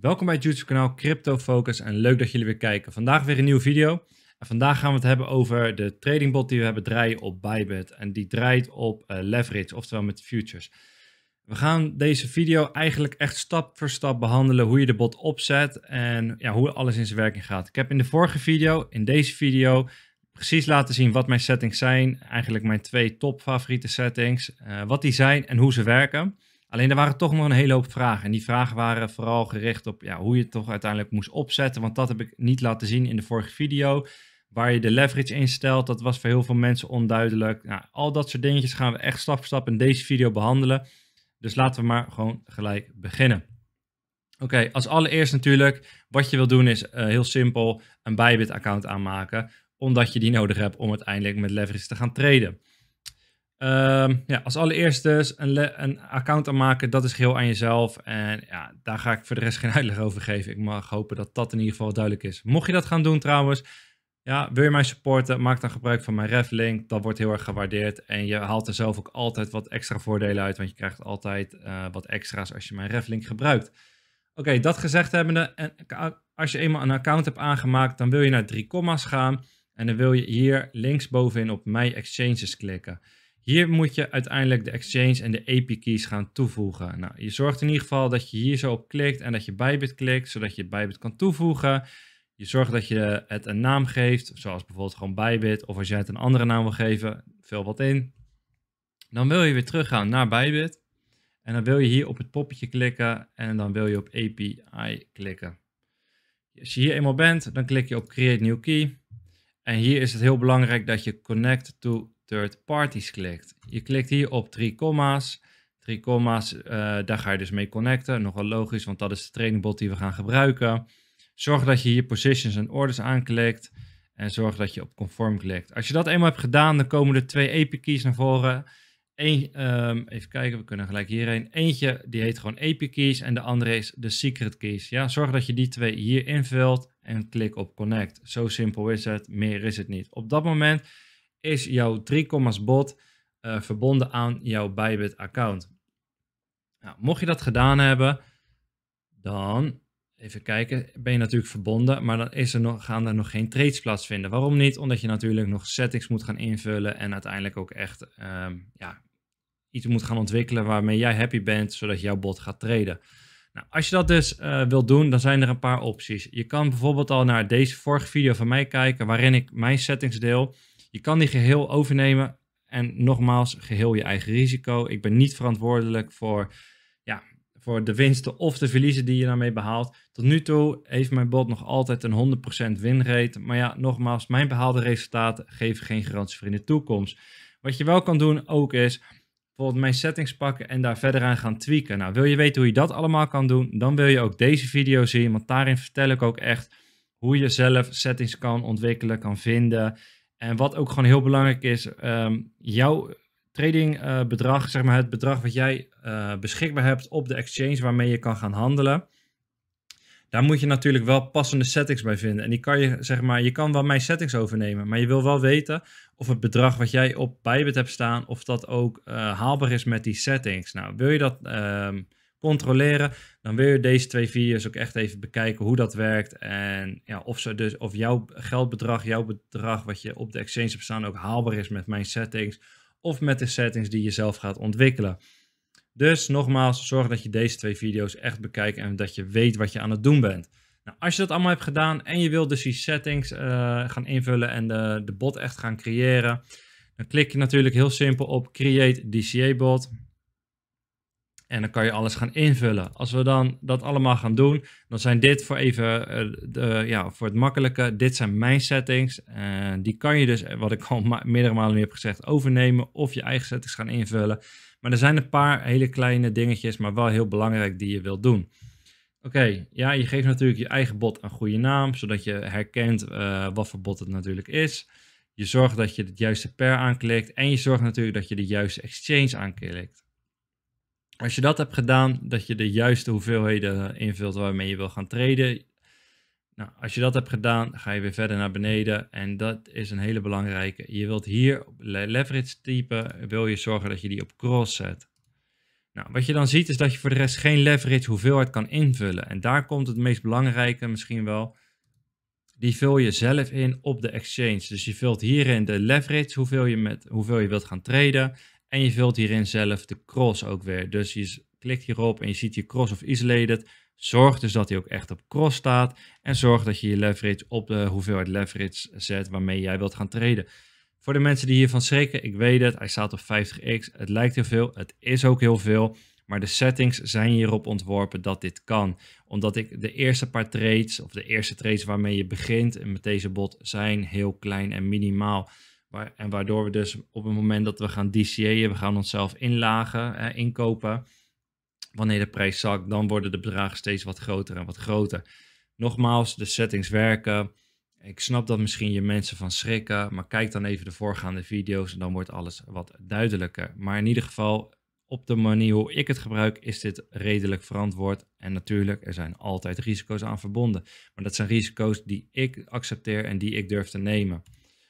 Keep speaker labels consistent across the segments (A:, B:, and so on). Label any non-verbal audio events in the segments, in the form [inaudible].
A: Welkom bij het YouTube-kanaal Crypto Focus en leuk dat jullie weer kijken. Vandaag weer een nieuwe video. En vandaag gaan we het hebben over de tradingbot die we hebben draaien op Bybit. En die draait op eh, leverage, oftewel met futures. We gaan deze video eigenlijk echt stap voor stap behandelen hoe je de bot opzet en ja, hoe alles in zijn werking gaat. Ik heb in de vorige video, in deze video, precies laten zien wat mijn settings zijn. Eigenlijk mijn twee top favoriete settings, eh, wat die zijn en hoe ze werken. Alleen er waren toch nog een hele hoop vragen. En die vragen waren vooral gericht op ja, hoe je het toch uiteindelijk moest opzetten. Want dat heb ik niet laten zien in de vorige video. Waar je de leverage instelt, dat was voor heel veel mensen onduidelijk. Nou, al dat soort dingetjes gaan we echt stap voor stap in deze video behandelen. Dus laten we maar gewoon gelijk beginnen. Oké, als allereerst natuurlijk, wat je wil doen is eh, heel simpel een Bybit account aanmaken. Omdat je die nodig hebt om uiteindelijk met leverage te gaan traden. Ehm, ja, als allereerste dus een, een, account aanmaken, dat is geheel aan jezelf. En ja, daar ga ik voor de rest [laughs] geen uitleg over geven. Ik mag hopen dat dat in ieder geval duidelijk is. Mocht je dat gaan doen trouwens, ja, wil je mij supporten, maak dan gebruik van mijn reflink. Dat wordt heel erg gewaardeerd. En je haalt er zelf ook altijd wat extra voordelen uit, want je krijgt altijd eh, wat extra's als je mijn reflink gebruikt. Oké, dat gezegd hebbende, en als je eenmaal een account hebt aangemaakt, dan wil je naar drie comma's gaan. En dan wil je hier linksbovenin op My Exchanges klikken. Hier moet je uiteindelijk de exchange en de API keys gaan toevoegen. Nou, je zorgt in ieder geval dat je hier zo op klikt en dat je Bybit klikt, zodat je Bybit kan toevoegen. Je zorgt dat je het een naam geeft, zoals bijvoorbeeld gewoon Bybit, of als jij het een andere naam wil geven, vul wat in. Dan wil je weer teruggaan naar Bybit. En dan wil je hier op het poppetje klikken en dan wil je op API klikken. Als je hier eenmaal bent, dan klik je op Create New Key. En hier is het heel belangrijk dat je Connect to third parties klikt. Je klikt hier op drie comma's. Drie comma's, eh, daar ga je dus mee connecten. Nogal logisch, want dat is de trainingbot die we gaan gebruiken. Zorg dat je hier positions en orders aanklikt. En zorg dat je op conform klikt. Als je dat eenmaal hebt gedaan, dan komen er twee epic keys naar voren. Eén, ehm, even kijken, we kunnen gelijk hierheen. Eentje, die heet gewoon epic keys. En de andere is de secret keys. Ja, zorg dat je die twee hier invult en klik op connect. Zo simpel is het, meer is het niet. Op dat moment is jouw 3 bot eh, verbonden aan jouw Bybit account. Nou, mocht je dat gedaan hebben, dan even kijken, ben je natuurlijk verbonden, maar dan is er nog, gaan er nog geen trades plaatsvinden. Waarom niet? Omdat je natuurlijk nog settings moet gaan invullen en uiteindelijk ook echt ehm, ja, iets moet gaan ontwikkelen waarmee jij happy bent, zodat jouw bot gaat traden. Nou, als je dat dus uh, wilt doen, dan zijn er een paar opties. Je kan bijvoorbeeld al naar deze vorige video van mij kijken, waarin ik mijn settings deel. Je kan die geheel overnemen en nogmaals, geheel je eigen risico. Ik ben niet verantwoordelijk voor, ja, voor de winsten of de verliezen die je daarmee behaalt. Tot nu toe heeft mijn bod nog altijd een 100% winrate. Maar ja, nogmaals, mijn behaalde resultaten geven geen garantie voor in de toekomst. Wat je wel kan doen ook is bijvoorbeeld mijn settings pakken en daar verder aan gaan tweaken. Nou, wil je weten hoe je dat allemaal kan doen, dan wil je ook deze video zien. Want daarin vertel ik ook echt hoe je zelf settings kan ontwikkelen, kan vinden en wat ook gewoon heel belangrijk is, um, jouw tradingbedrag, eh, bedrag, zeg maar het bedrag wat jij eh, beschikbaar hebt op de exchange waarmee je kan gaan handelen. Daar moet je natuurlijk wel passende settings bij vinden. En die kan je, zeg maar, je kan wel mijn settings overnemen. Maar je wil wel weten of het bedrag wat jij op Bybit hebt staan, of dat ook eh, haalbaar is met die settings. Nou, wil je dat ehm, controleren, dan wil je deze twee video's ook echt even bekijken hoe dat werkt. En ja, of, ze dus, of jouw geldbedrag, jouw bedrag wat je op de exchange hebt staan ook haalbaar is met mijn settings. Of met de settings die je zelf gaat ontwikkelen. Dus nogmaals, zorg dat je deze twee video's echt bekijkt en dat je weet wat je aan het doen bent. Nou, als je dat allemaal hebt gedaan en je wilt dus die settings eh, gaan invullen en de, de bot echt gaan creëren, dan klik je natuurlijk heel simpel op Create DCA Bot. En dan kan je alles gaan invullen. Als we dan dat allemaal gaan doen, dan zijn dit voor even eh, de, ja, voor het makkelijke. Dit zijn mijn settings. Uh, die kan je dus, wat ik al meerdere malen nu heb gezegd, overnemen of je eigen settings gaan invullen. Maar er zijn een paar hele kleine dingetjes, maar wel heel belangrijk die je wilt doen. Oké, ja, je geeft natuurlijk je eigen bot een goede naam, zodat je herkent eh, wat voor bot het natuurlijk is. Je zorgt dat je het juiste pair aanklikt en je zorgt natuurlijk dat je de juiste exchange aanklikt als je dat hebt gedaan, dat je de juiste hoeveelheden invult waarmee je wil gaan traden. Nou, als je dat hebt gedaan, ga je weer verder naar beneden. En dat is een hele belangrijke. Je wilt hier leverage typen, wil je zorgen dat je die op cross zet. Nou, wat je dan ziet is dat je voor de rest geen leverage hoeveelheid kan invullen. En daar komt het meest belangrijke misschien wel. Die vul je zelf in op de exchange. Dus je vult hierin de leverage, hoeveel je, met, hoeveel je wilt gaan traden. En je vult hierin zelf de cross ook weer. Dus je klikt hierop en je ziet je cross of isolated. Zorg dus dat hij ook echt op cross staat. En zorg dat je je leverage op de hoeveelheid leverage zet waarmee jij wilt gaan traden. Voor de mensen die hiervan schrikken, ik weet het, hij staat op 50x. Het lijkt heel veel, het is ook heel veel. Maar de settings zijn hierop ontworpen dat dit kan. Omdat ik de eerste paar trades, of de eerste trades waarmee je begint met deze bot, zijn heel klein en minimaal en waardoor we dus op het moment dat we gaan DCA'en, we gaan onszelf inlagen, eh, inkopen. Wanneer de prijs zakt, dan worden de bedragen steeds wat groter en wat groter. Nogmaals, de settings werken. Ik snap dat misschien je mensen van schrikken, maar kijk dan even de voorgaande video's en dan wordt alles wat duidelijker. Maar in ieder geval, op de manier hoe ik het gebruik, is dit redelijk verantwoord. En natuurlijk, er zijn altijd risico's aan verbonden. Maar dat zijn risico's die ik accepteer en die ik durf te nemen.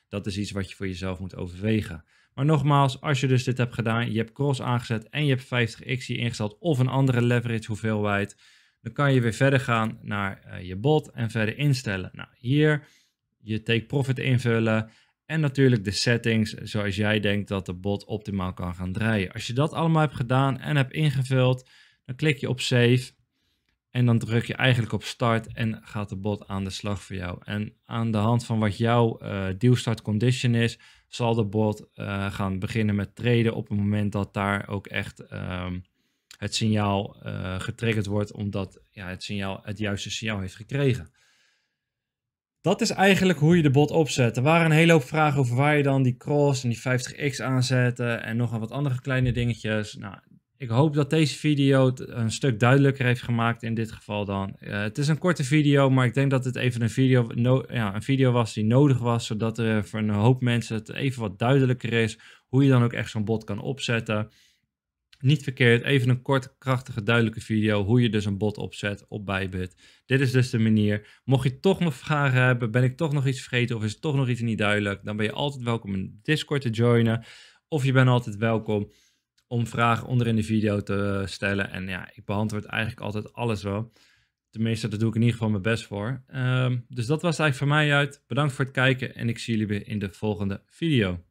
A: Dat is iets wat je voor jezelf moet overwegen. Maar nogmaals, als je dus dit hebt gedaan, je hebt cross aangezet en je hebt 50x hier ingesteld of een andere leverage hoeveelheid, dan kan je weer verder gaan naar eh, je bot en verder instellen. Nou, hier je take profit invullen en natuurlijk de settings zoals jij denkt dat de bot optimaal kan gaan draaien. Als je dat allemaal hebt gedaan en hebt ingevuld, dan klik je op save en dan druk je eigenlijk op start en gaat de bot aan de slag voor jou. En aan de hand van wat jouw uh, deal start condition is, zal de bot eh, gaan beginnen met traden op het moment dat daar ook echt ehm, het signaal eh, getriggerd wordt, omdat ja, het signaal het juiste signaal heeft gekregen. Dat is eigenlijk hoe je de bot opzet. Er waren een hele hoop vragen over waar je dan die cross en die 50x aanzetten en nog wat andere kleine dingetjes. Nou, ik hoop dat deze video het een stuk duidelijker heeft gemaakt in dit geval dan. Eh, het is een korte video, maar ik denk dat het even een video, ja, een video was die nodig was, zodat er voor een hoop mensen het even wat duidelijker is hoe je dan ook echt zo'n bot kan opzetten. Niet verkeerd, even een korte, krachtige, duidelijke video hoe je dus een bot opzet op Bybit. Dit is dus de manier. Mocht je toch nog vragen hebben, ben ik toch nog iets vergeten of is het toch nog iets niet duidelijk, dan ben je altijd welkom in Discord te joinen of je bent altijd welkom om vragen onder in de video te stellen. En ja, ik beantwoord eigenlijk altijd alles wel. Tenminste, daar doe ik in ieder geval mijn best voor. Ehm, dus dat was eigenlijk van mij uit. Bedankt voor het kijken en ik zie jullie weer in de volgende video.